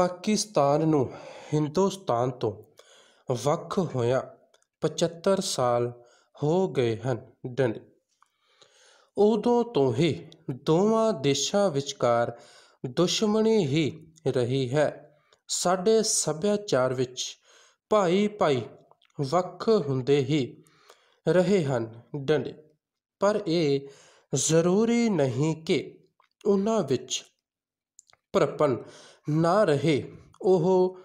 ਪਾਕਿਸਤਾਨ ਨੂੰ ਹਿੰਦੁਸਤਾਨ ਤੋਂ ਵੱਖ ਹੋਇਆ 75 ਸਾਲ ਹੋ ਗਏ ਹਨ ਉਦੋਂ ਤੋਂ ਹੀ ਦੋਵਾਂ ਦੇਸ਼ਾਂ ਵਿਚਕਾਰ ਦੁਸ਼ਮਣੀ ਹੀ ਰਹੀ ਹੈ ਸਾਡੇ ਸੱਭਿਆਚਾਰ ਵਿੱਚ ਭਾਈ ਭਾਈ ਵੱਖ ਹੁੰਦੇ ਹੀ ਰਹੇ ਹਨ ਡੰਡੇ ਪਰ ਇਹ ਜ਼ਰੂਰੀ ਨਹੀਂ ਕਿ ਉਹਨਾਂ ਵਿੱਚ ਭਰਪਨ ਨਾ ਰਹੇ ਉਹ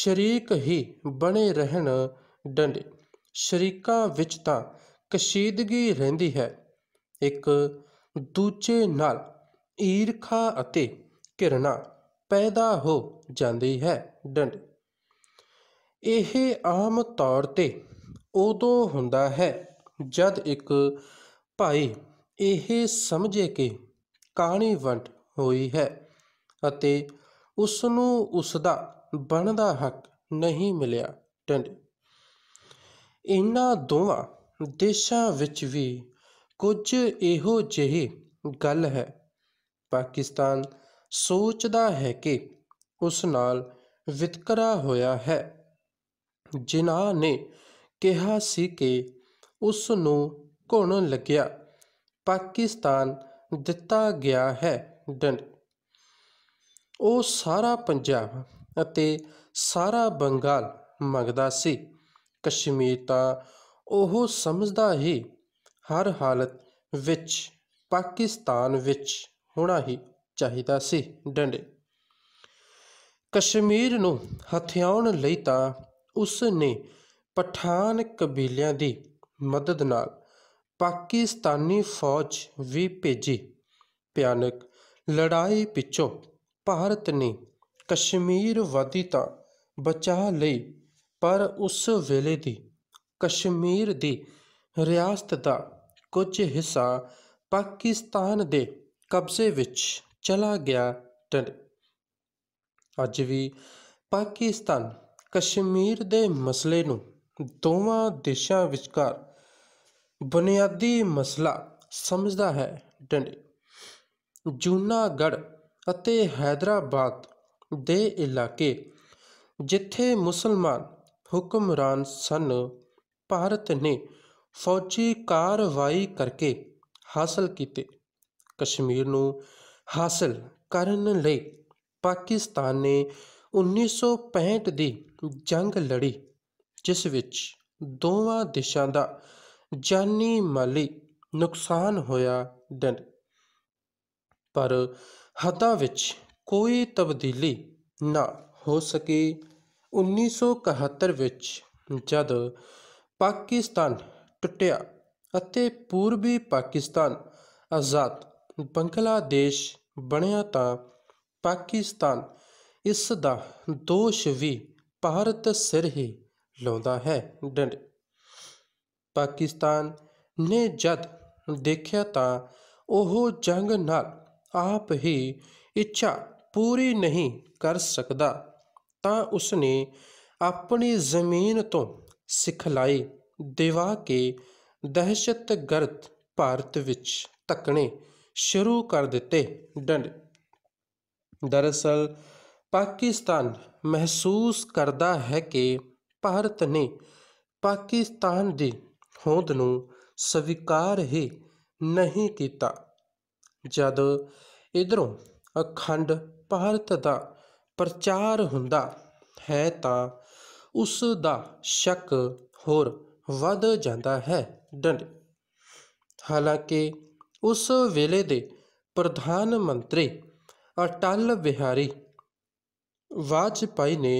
ਸ਼ਰੀਕ ਹੀ ਬਣੇ ਰਹਿਣ ਡੰਡੇ ਸ਼ਰੀਕਾਂ ਵਿੱਚ ਤਾਂ ਕਸ਼ੀਦਗੀ ਰਹਿੰਦੀ ਹੈ ਇੱਕ ਦੂਜੇ ਨਾਲ ਈਰਖਾ ਅਤੇ ਘਿਰਣਾ ਪੈਦਾ ਹੋ ਜਾਂਦੀ ਹੈ ਡੰਡੇ ਇਹ ਆਮ ਤੌਰ ਤੇ ਉਦੋਂ ਹੁੰਦਾ ਹੈ ਜਦ ਇੱਕ ਭਾਈ ਇਹ ਸਮਝੇ ਕਿ ਕਾਣੀ ਵੰਡ ਹੋਈ ਹੈ ਅਤੇ ਉਸ ਨੂੰ ਉਸ ਦਾ ਬਣਦਾ ਹੱਕ ਨਹੀਂ ਮਿਲਿਆ ਟੰਡ ਇਹਨਾਂ ਦੋਵਾਂ ਦੇਸ਼ਾਂ ਵਿੱਚ ਵੀ ਕੁਝ ਇਹੋ ਜਿਹੀ ਗੱਲ ਹੈ ਪਾਕਿਸਤਾਨ ਸੋਚਦਾ ਹੈ ਕਿ ਉਸ ਨਾਲ ਵਿਤਕਰਾ ਹੋਇਆ ਹੈ ਜਿਨ੍ਹਾਂ ਨੇ ਕਿਹਾ ਸੀ ਕਿ ਉਸ ਨੂੰ ਘੁਣ ਲੱਗਿਆ ਪਾਕਿਸਤਾਨ ਦਿੱਤਾ ਗਿਆ ਹੈ ਡੰਡ ਉਹ ਸਾਰਾ ਪੰਜਾਬ ਅਤੇ ਸਾਰਾ ਬੰਗਾਲ ਮੰਗਦਾ ਸੀ ਕਸ਼ਮੀਰ ਤਾਂ ਉਹ ਸਮਝਦਾ ਹੀ ਹਰ ਹਾਲਤ ਵਿੱਚ ਪਾਕਿਸਤਾਨ ਵਿੱਚ ਹੋਣਾ ਹੀ ਚਾਹੀਦਾ ਸੀ ਡੰਡੇ ਕਸ਼ਮੀਰ ਨੂੰ ਹਥਿਆਉਣ ਲਈ ਤਾਂ ਉਸ ਨੇ ਪਠਾਨ ਕਬੀਲਿਆਂ ਦੀ ਮਦਦ ਨਾਲ ਪਾਕਿਸਤਾਨੀ ਫੌਜ ਵੀ ਭੇਜੀ ਭਿਆਨਕ ਲੜਾਈ ਪਿੱਛੋਂ ਭਾਰਤ ਨੇ ਕਸ਼ਮੀਰ ਵਾਦੀ ਤਾਂ ਬਚਾ ਲਈ ਪਰ ਉਸ ਵੇਲੇ ਦੀ ਕਸ਼ਮੀਰ ਦੀ ਰਿਆਸਤ ਦਾ ਕੁਝ ਹਿੱਸਾ ਪਾਕਿਸਤਾਨ ਦੇ ਕਬਜ਼ੇ ਵਿੱਚ ਚਲਾ ਗਿਆ ਅੱਜ ਵੀ ਪਾਕਿਸਤਾਨ ਕਸ਼ਮੀਰ ਦੇ ਮਸਲੇ ਨੂੰ ਦੋਵਾਂ ਦੇਸ਼ਾਂ ਵਿਚਕਾਰ ਬੁਨਿਆਦੀ ਮਸਲਾ ਸਮਝਦਾ ਹੈ ਡੰਡੇ ਜੂਨਾਗੜ੍ਹ ਅਤੇ ਹైదరాబాద్ ਦੇ ਇਲਾਕੇ ਜਿੱਥੇ ਮੁਸਲਮਾਨ ਹੁਕਮਰਾਨ ਸਨ ਭਾਰਤ ਨੇ ਫੌਜੀ ਕਾਰਵਾਈ ਕਰਕੇ ਹਾਸਲ ਕੀਤੇ ਕਸ਼ਮੀਰ ਨੂੰ ਹਾਸਲ ਕਰਨ ਲਈ ਪਾਕਿਸਤਾਨ ਨੇ 1965 ਦੀ ਜੰਗ ਲੜੀ ਜਿਸ ਵਿੱਚ ਦੋਵਾਂ ਦੇਸ਼ਾਂ ਦਾ ਜਾਨੀ ਮਾਲੀ ਨੁਕਸਾਨ ਹੋਇਆ ਡਨ ਪਰ ਹੱਦਾਂ ਵਿੱਚ ਕੋਈ ਤਬਦੀਲੀ ਨਾ ਹੋ ਸਕੀ 1971 ਵਿੱਚ ਜਦ ਪਾਕਿਸਤਾਨ ਟੁੱਟਿਆ ਅਤੇ ਪੂਰਬੀ ਪਾਕਿਸਤਾਨ ਆਜ਼ਾਦ ਬੰਗਲਾਦੇਸ਼ ਬਣਿਆ ਤਾਂ ਪਾਕਿਸਤਾਨ ਇਸ ਦਾ ਦੋਸ਼ ਵੀ ਭਾਰਤ ਸਿਰ ਹੀ ਲਾਉਂਦਾ ਹੈ ਡੰਡ ਪਾਕਿਸਤਾਨ ਨੇ ਜਦ ਦੇਖਿਆ ਤਾਂ ਉਹ ਜੰਗ ਨਾਲ ਆਪ ਹੀ ਇੱਛਾ ਪੂਰੀ ਨਹੀਂ ਕਰ ਸਕਦਾ ਤਾਂ ਉਸਨੇ ਆਪਣੀ ਜ਼ਮੀਨ ਤੋਂ ਸਿਖਲਾਈ ਦਿਵਾ ਕੇ ਦਹਿਸ਼ਤਗਰਦ ਭਾਰਤ ਵਿੱਚ ਤੱਕਣੇ ਸ਼ੁਰੂ ਕਰ ਦਿੱਤੇ ਡੰਡ ਦਰਅਸਲ ਪਾਕਿਸਤਾਨ ਮਹਿਸੂਸ ਕਰਦਾ ਹੈ ਕਿ ਭਾਰਤ ਨੇ ਪਾਕਿਸਤਾਨ ਦੀ ਹੋਂਦ ਨੂੰ ਸਵੀਕਾਰ ਹੀ ਨਹੀਂ ਕੀਤਾ ਜਦ ਇਧਰੋਂ ਅਖੰਡ ਭਾਰਤ ਦਾ ਪ੍ਰਚਾਰ ਹੁੰਦਾ ਹੈ ਤਾਂ ਉਸ ਦਾ ਸ਼ੱਕ ਹੋਰ ਵੱਧ ਜਾਂਦਾ ਹੈ ਡੰਡ ਹਾਲਾਂਕਿ ਉਸ ਵੇਲੇ ਦੇ ਪ੍ਰਧਾਨ ਮੰਤਰੀ ਅਟਲ ਬਿਹਾਰੀ ਵਾਜਪਾਈ ਨੇ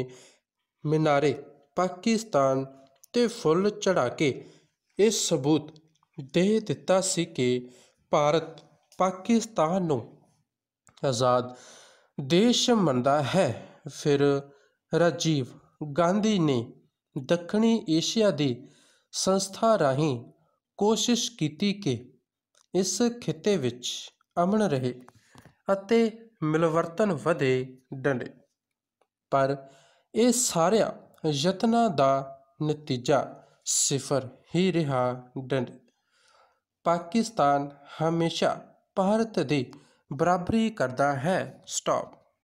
ਮਿਨਾਰੇ ਪਾਕਿਸਤਾਨ ਤੇ ਫੁੱਲ ਚੜਾ ਕੇ ਇਹ ਸਬੂਤ ਦੇ ਦਿੱਤਾ ਸੀ ਕਿ ਭਾਰਤ ਪਾਕਿਸਤਾਨ ਨੂੰ ਆਜ਼ਾਦ ਦੇਸ਼ ਮੰਨਦਾ ਹੈ ਫਿਰ ਰਾਜੀਵ ਗਾਂਧੀ ਨੇ ਦੱਖਣੀ ਏਸ਼ੀਆ ਦੀ ਸੰਸਥਾ ਰਾਹੀਂ ਕੋਸ਼ਿਸ਼ ਕੀਤੀ ਕਿ ਇਸ ਖਿੱਤੇ ਵਿੱਚ ਅਮਨ ਰਹੇ ਅਤੇ ਮਿਲਵਰਤਨ ਵਧੇ ਡੰਡੇ ਪਰ ਇਹ ਸਾਰਿਆਂ ਯਤਨਾਂ ਦਾ ਨਤੀਜਾ ਸਿਫਰ ਹੀ ਰਿਹਾ ਡੰਡੇ ਪਾਕਿਸਤਾਨ ਹਮੇਸ਼ਾ ਭਾਰਤ ਦੀ ਬਰਾਬਰੀ ਕਰਦਾ ਹੈ ਸਟਾਪ